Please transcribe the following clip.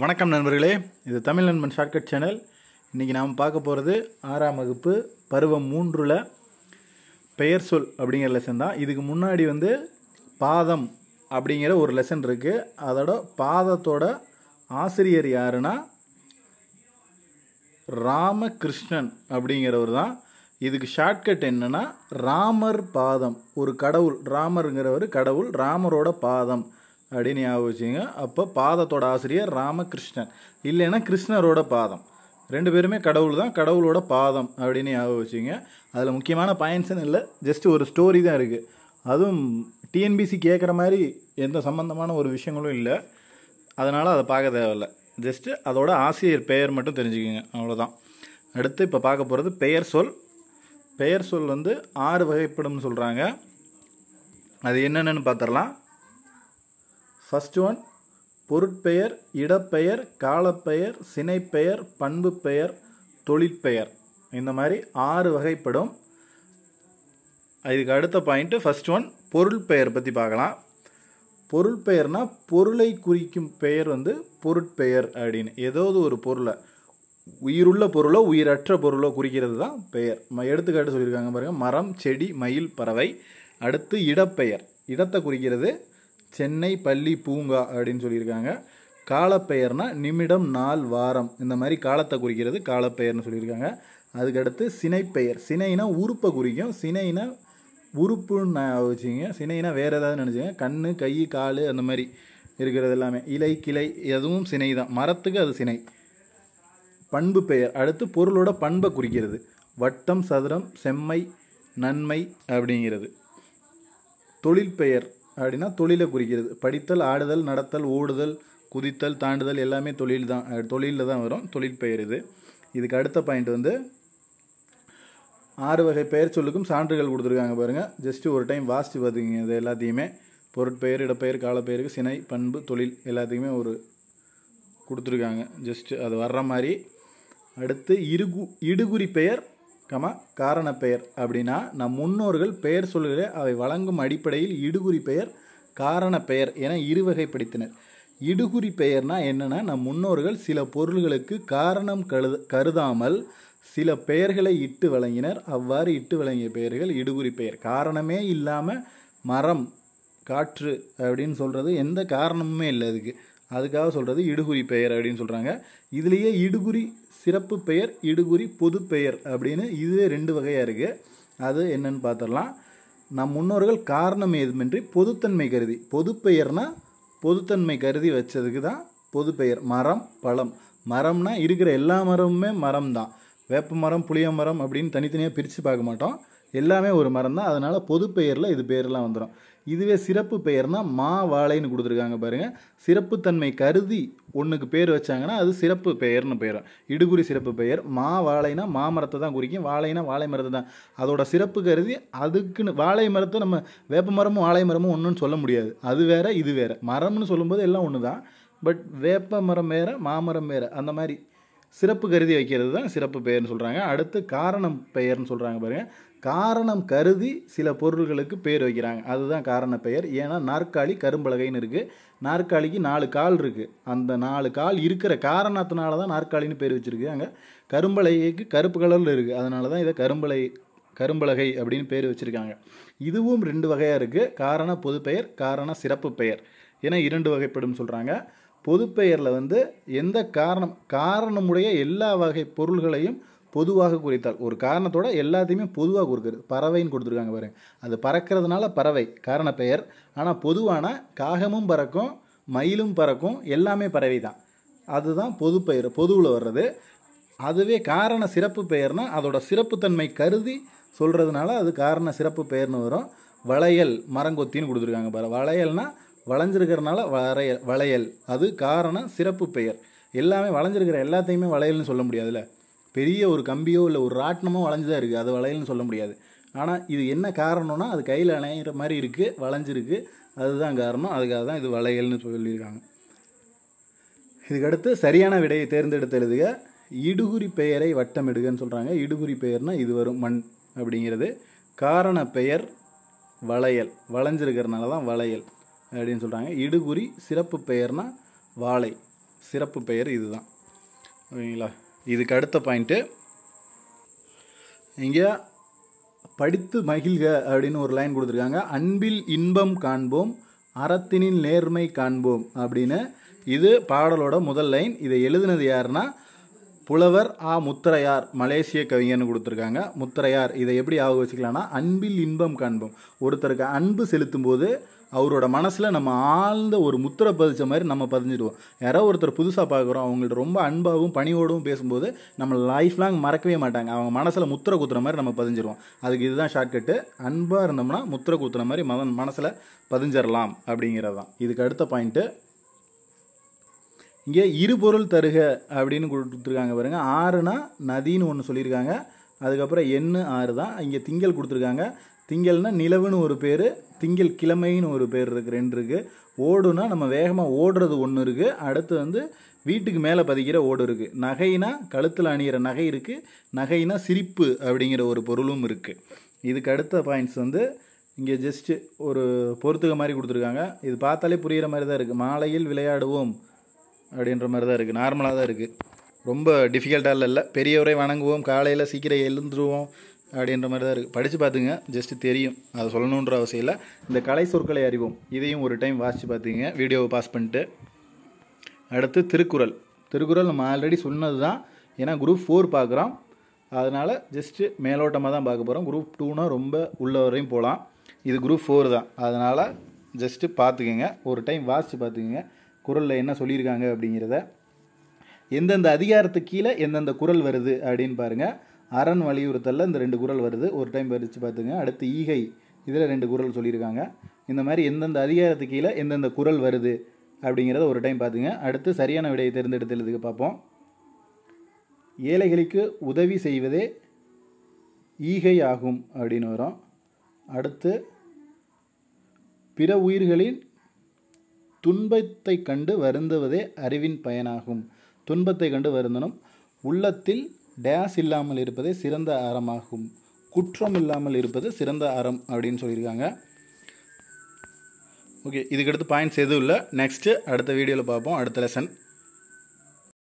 வணக்கம் நண்பர்களே இது தமிழ் நண்பன் ஷார்ட்கட் சேனல் இன்றைக்கி நாம் பார்க்க போகிறது ஆறாம் வகுப்பு பருவம் மூன்றில் பெயர் சொல் அப்படிங்கிற லெசன் தான் இதுக்கு முன்னாடி வந்து பாதம் அப்படிங்கிற ஒரு லெசன் இருக்குது அதோட பாதத்தோட ஆசிரியர் யாருன்னா ராமகிருஷ்ணன் அப்படிங்கிறவர் தான் இதுக்கு ஷார்ட்கட் என்னென்னா ராமர் பாதம் ஒரு கடவுள் ராமருங்கிறவர் கடவுள் ராமரோட பாதம் அப்படின்னு ஞாபகம் வச்சுங்க அப்போ பாதத்தோட ஆசிரியர் ராமகிருஷ்ணன் இல்லைன்னா கிருஷ்ணரோட பாதம் ரெண்டு பேருமே கடவுள் தான் கடவுளோட பாதம் அப்படின்னு ஞாபகம் வச்சுங்க அதில் முக்கியமான பாயிண்ட்ஸ்னு இல்லை ஜஸ்ட் ஒரு ஸ்டோரி தான் இருக்குது அதுவும் டிஎன்பிசி கேட்குற மாதிரி எந்த சம்மந்தமான ஒரு விஷயங்களும் இல்லை அதனால் அதை பார்க்க தேவையில்லை ஜஸ்ட்டு அதோட ஆசிரியர் பெயர் மட்டும் தெரிஞ்சுக்கோங்க அவ்வளோதான் அடுத்து இப்போ பார்க்க போகிறது பெயர் சொல் பெயர் சொல் வந்து ஆறு வகைப்படும்னு சொல்கிறாங்க அது என்னென்னு பார்த்துடலாம் ஃபஸ்ட் ஒன் பொருட்பெயர் இடப்பெயர் காலப்பெயர் சினைப்பெயர் பண்பு பெயர் தொழிற்பெயர் இந்த மாதிரி ஆறு வகைப்படும் இதுக்கு அடுத்த பாயிண்ட்டு ஃபஸ்ட் ஒன் பொருள் பெயர் பற்றி பார்க்கலாம் பொருள் பெயர்னா பொருளை குறிக்கும் பெயர் வந்து பொருட்பெயர் அப்படின்னு ஏதாவது ஒரு பொருளை உயிருள்ள பொருளோ உயிரற்ற பொருளோ குறிக்கிறது தான் பெயர் எடுத்துக்காட்டு சொல்லியிருக்காங்க பாருங்கள் மரம் செடி மயில் பறவை அடுத்து இடப்பெயர் இடத்தை குறிக்கிறது சென்னை பள்ளி பூங்கா அப்படின்னு சொல்லியிருக்காங்க காலப்பெயர்னா நிமிடம் நாள் வாரம் இந்த மாதிரி காலத்தை குறிக்கிறது காலப்பெயர்னு சொல்லியிருக்காங்க அதுக்கடுத்து சினைப்பெயர் சினைனா உறுப்பை குறிக்கும் சினைனா உறுப்புன்னு நான் வச்சுக்கோங்க சினைனா வேறு ஏதாவது நினச்சிங்க கண் கை கால் அந்த மாதிரி இருக்கிறது எல்லாமே இலை கிளை எதுவும் சினை தான் மரத்துக்கு அது சினை பண்பு பெயர் அடுத்து பொருளோட பண்பை குறிக்கிறது வட்டம் சதுரம் செம்மை நன்மை அப்படிங்கிறது தொழில் பெயர் அப்படின்னா தொழிலை குறிக்கிறது படித்தல் ஆடுதல் நடத்தல் ஓடுதல் குதித்தல் தாண்டுதல் எல்லாமே தொழில் தான் தொழிலில் தான் வரும் தொழில் பெயர் இது இதுக்கு அடுத்த பாயிண்ட் வந்து ஆறு வகை பெயர் சொல்லுக்கும் சான்றுகள் கொடுத்துருக்காங்க பாருங்கள் ஜஸ்ட்டு ஒரு டைம் வாசித்து பார்த்துக்கிங்க இது எல்லாத்தையுமே பொருட்பெயர் இடப்பெயர் காலப்பெயருக்கு சினை பண்பு தொழில் எல்லாத்தையுமே ஒரு கொடுத்துருக்காங்க ஜஸ்ட்டு அது வர்ற மாதிரி அடுத்து இருகு இடுகுறி பெயர் கமா காரண பெயர் அப்படின்னா நம் முன்னோர்கள் பெயர் சொல்கிற அவை வழங்கும் அடிப்படையில் இடுகுறி பெயர் காரண பெயர் என இருவகைப்படுத்தினர் இடுகுறி பெயர்னா என்னென்னா நம் முன்னோர்கள் சில பொருள்களுக்கு காரணம் கருது கருதாமல் சில பெயர்களை இட்டு வழங்கினர் அவ்வாறு இட்டு வழங்கிய பெயர்கள் இடுகுறி பெயர் காரணமே இல்லாமல் மரம் காற்று அப்படின்னு சொல்கிறது எந்த காரணமுமே இல்லை அதுக்கு அதுக்காக சொல்கிறது இடுகுறி பெயர் அப்படின்னு சொல்கிறாங்க இதுலேயே இடுகுறி சிறப்பு பெயர் இடுகுறி பொது பெயர் அப்படின்னு இதுவே ரெண்டு வகையாக இருக்குது அது என்னன்னு பார்த்துடலாம் நம் முன்னோர்கள் காரணம் ஏதுமின்றி பொதுத்தன்மை கருதி பொது பெயர்னா பொதுத்தன்மை கருதி வச்சதுக்கு தான் பொது பெயர் மரம் பழம் மரம்னா இருக்கிற எல்லா மரமுமே மரம் தான் வேப்ப மரம் புளிய மரம் அப்படின்னு தனித்தனியாக பிரித்து பார்க்க மாட்டோம் எல்லாமே ஒரு மரம் தான் அதனால் பொது பெயரில் இது பேரெலாம் வந்துடும் இதுவே சிறப்பு பெயர்னா மா வாழைன்னு கொடுத்துருக்காங்க பாருங்கள் சிறப்புத்தன்மை கருதி ஒன்றுக்கு பேர் வச்சாங்கன்னா அது சிறப்பு பெயர்னு பெயரும் இடுகுறி சிறப்பு பெயர் மா வாழைனா மாமரத்தை தான் குறிக்கும் வாழைனா வாழை மரத்தை தான் அதோட சிறப்பு கருதி அதுக்குன்னு வாழை மரத்தை நம்ம வேப்ப மரமும் வாழை மரமும் ஒன்றுன்னு சொல்ல முடியாது அது வேறு இது வேறு மரம்னு சொல்லும்போது எல்லாம் ஒன்று தான் பட் வேப்ப மரம் வேறு மாமரம் வேறு அந்த மாதிரி சிறப்பு கருதி வைக்கிறது தான் சிறப்பு பெயர்னு சொல்கிறாங்க அடுத்து காரணம் பெயர்னு சொல்கிறாங்க பாருங்கள் காரணம் கருதி சில பொருள்களுக்கு பேர் வைக்கிறாங்க அதுதான் காரண பெயர் ஏன்னா நாற்காலி கரும்பலகைன்னு இருக்குது நாற்காலிக்கு நாலு கால் இருக்குது அந்த நாலு கால் இருக்கிற காரணத்தினால தான் நாற்காலின்னு பேர் வச்சுருக்காங்க கரும்பலகைக்கு கருப்பு கலரில் இருக்குது அதனால தான் இதை கரும்பலை கரும்பலகை அப்படின்னு பேர் வச்சுருக்காங்க இதுவும் ரெண்டு வகையாக இருக்குது காரண பொதுப்பெயர் காரண சிறப்பு பெயர் ஏன்னா இரண்டு வகைப்படும் சொல்கிறாங்க பொதுப்பெயரில் வந்து எந்த காரணம் காரணமுடைய எல்லா வகை பொருள்களையும் பொதுவாக குறித்தால் ஒரு காரணத்தோட எல்லாத்தையுமே பொதுவாக கொடுக்குறது பறவைன்னு கொடுத்துருக்காங்க பாருங்க அது பறக்கிறதுனால பறவை காரண பெயர் ஆனால் பொதுவான காகமும் பறக்கும் மயிலும் பறக்கும் எல்லாமே பறவை தான் அதுதான் பொதுப்பெயர் பொதுவில் வர்றது அதுவே காரண சிறப்பு பெயர்னால் அதோட சிறப்புத்தன்மை கருதி சொல்கிறதுனால அது காரண சிறப்பு பெயர்னு வரும் வளையல் மரங்கொத்தின்னு கொடுத்துருக்காங்க பாரு வளையல்னால் வளைஞ்சிருக்கிறனால வரைய வளையல் அது காரணம் சிறப்பு பெயர் எல்லாமே வளைஞ்சிருக்கிற எல்லாத்தையுமே வளையல்னு சொல்ல முடியாதுல்ல பெரிய ஒரு கம்பியோ இல்லை ஒரு ராட்டினமோ வளைஞ்சு தான் இருக்குது அது வளையல்னு சொல்ல முடியாது ஆனால் இது என்ன காரணம்னா அது கையில் அணையிற மாதிரி இருக்குது வளைஞ்சிருக்கு அதுதான் காரணம் அதுக்காக தான் இது வளையல்னு சொல்லியிருக்காங்க இதுக்கடுத்து சரியான விடையை தேர்ந்தெடுத்து எழுதுக இடுகுறி பெயரை வட்டமிடுகன்னு சொல்கிறாங்க இடுகுறி பெயர்னால் இது வரும் மண் அப்படிங்கிறது காரண பெயர் வளையல் வளைஞ்சிருக்கிறதுனால தான் வளையல் அப்படின்னு சொல்கிறாங்க இடுகுறி சிறப்பு பெயர்னால் வாழை சிறப்பு பெயர் இதுதான் ஓகேங்களா இதுக்கு அடுத்த பாயிண்ட்டு இங்கே படித்து மகிழ்க அப்படின்னு ஒரு லைன் கொடுத்துருக்காங்க அன்பில் இன்பம் காண்போம் அறத்தினின் நேர்மை காண்போம் அப்படின்னு இது பாடலோட முதல் லைன் இதை எழுதினது யாருன்னா புலவர் ஆ முத்திரையார் மலேசிய கவிஞர்னு கொடுத்துருக்காங்க முத்திரையார் இதை எப்படி ஆக வச்சுக்கலாம்னா அன்பில் இன்பம் காண்போம் ஒருத்தருக்கு அன்பு செலுத்தும் போது அவரோட மனசில் நம்ம ஆழ்ந்த ஒரு முத்திரை பதிச்ச மாதிரி நம்ம பதிஞ்சிடுவோம் யாரோ ஒருத்தர் புதுசாக பார்க்குறோம் அவங்கள்ட்ட ரொம்ப அன்பாகவும் பணியோடவும் பேசும்போது நம்ம லைஃப் லாங் மறக்கவே மாட்டாங்க அவங்க மனசில் முத்திரை குத்துற மாதிரி நம்ம பதிஞ்சிடுவோம் அதுக்கு இதுதான் ஷார்ட்கட்டு அன்பாக இருந்தோம்னா முத்திரை குத்துற மாதிரி மதன் மனசில் பதிஞ்சிடலாம் அப்படிங்கிறது தான் இதுக்கு அடுத்த பாயிண்ட்டு இங்கே இரு பொருள் தருக அப்படின்னு கொடுத்துருக்காங்க பாருங்க ஆறுனா நதின்னு ஒன்று சொல்லியிருக்காங்க அதுக்கப்புறம் எண்ணு ஆறு தான் இங்கே திங்கள் கொடுத்துருக்காங்க திங்கள்னா நிலவுன்னு ஒரு பேர் திங்கள் கிழமைன்னு ஒரு பேர் இருக்குது ரெண்டு இருக்குது ஓடுனா நம்ம வேகமாக ஓடுறது ஒன்று இருக்குது அடுத்து வந்து வீட்டுக்கு மேலே பதிக்கிற ஓடு இருக்குது நகைனா கழுத்தில் அணிகிற நகை இருக்குது நகைனா சிரிப்பு அப்படிங்கிற ஒரு பொருளும் இருக்குது இதுக்கு அடுத்த பாயிண்ட்ஸ் வந்து இங்கே ஜஸ்ட்டு ஒரு பொறுத்துக மாதிரி கொடுத்துருக்காங்க இது பார்த்தாலே புரிகிற மாதிரி தான் இருக்குது மாலையில் விளையாடுவோம் அப்படின்ற மாதிரி தான் இருக்குது நார்மலாக தான் இருக்குது ரொம்ப டிஃபிகல்ட்டாக இல்லை பெரியவரை வணங்குவோம் காலையில் சீக்கிரம் எழுந்துருவோம் அப்படின்ற மாதிரி தான் இருக்குது படித்து பார்த்துங்க ஜஸ்ட்டு தெரியும் அதை சொல்லணுன்ற அவசியம் இல்லை இந்த கலை சொற்களை அறிவோம் இதையும் ஒரு டைம் வாசித்து பார்த்துங்க வீடியோவை பாஸ் பண்ணிட்டு அடுத்து திருக்குறள் திருக்குறள் நம்ம ஆல்ரெடி சொன்னது தான் ஏன்னா குரூப் ஃபோர் பார்க்குறோம் அதனால் ஜஸ்ட்டு மேலோட்டமாக தான் பார்க்க போகிறோம் குரூப் டூனால் ரொம்ப உள்ள வரையும் போகலாம் இது குரூப் ஃபோர் தான் அதனால் ஜஸ்ட்டு பார்த்துக்கோங்க ஒரு டைம் வாசித்து பார்த்துக்கோங்க குரலில் என்ன சொல்லியிருக்காங்க அப்படிங்கிறத எந்தெந்த அதிகாரத்துக்கு கீழே எந்தெந்த குரல் வருது அப்படின்னு பாருங்கள் அரண் வலியுறுத்தலில் இந்த ரெண்டு குரல் வருது ஒரு டைம் பறித்து பார்த்துங்க அடுத்து ஈகை இதில் ரெண்டு குரல் சொல்லியிருக்காங்க இந்த மாதிரி எந்தெந்த அதிகாரத்துக்கு கீழே எந்தெந்த குரல் வருது அப்படிங்கிறத ஒரு டைம் பார்த்துங்க அடுத்து சரியான விடையை தேர்ந்தெடுத்துள்ளதுக்கு பார்ப்போம் ஏழைகளுக்கு உதவி செய்வதே ஈகை ஆகும் அப்படின்னு வரும் அடுத்து பிற உயிர்களின் துன்பத்தை கண்டு வருந்துவதே அறிவின் பயனாகும் துன்பத்தை கண்டு வருந்தனும் உள்ளத்தில் டேஸ் இல்லாமல் இருப்பதே சிறந்த அறமாகும் குற்றம் இல்லாமல் இருப்பது சிறந்த அறம் அப்படின்னு சொல்லியிருக்காங்க ஓகே இதுக்கடுத்து பாயிண்ட்ஸ் எதுவும் இல்லை நெக்ஸ்ட்டு அடுத்த வீடியோவில் பார்ப்போம் அடுத்த லெசன்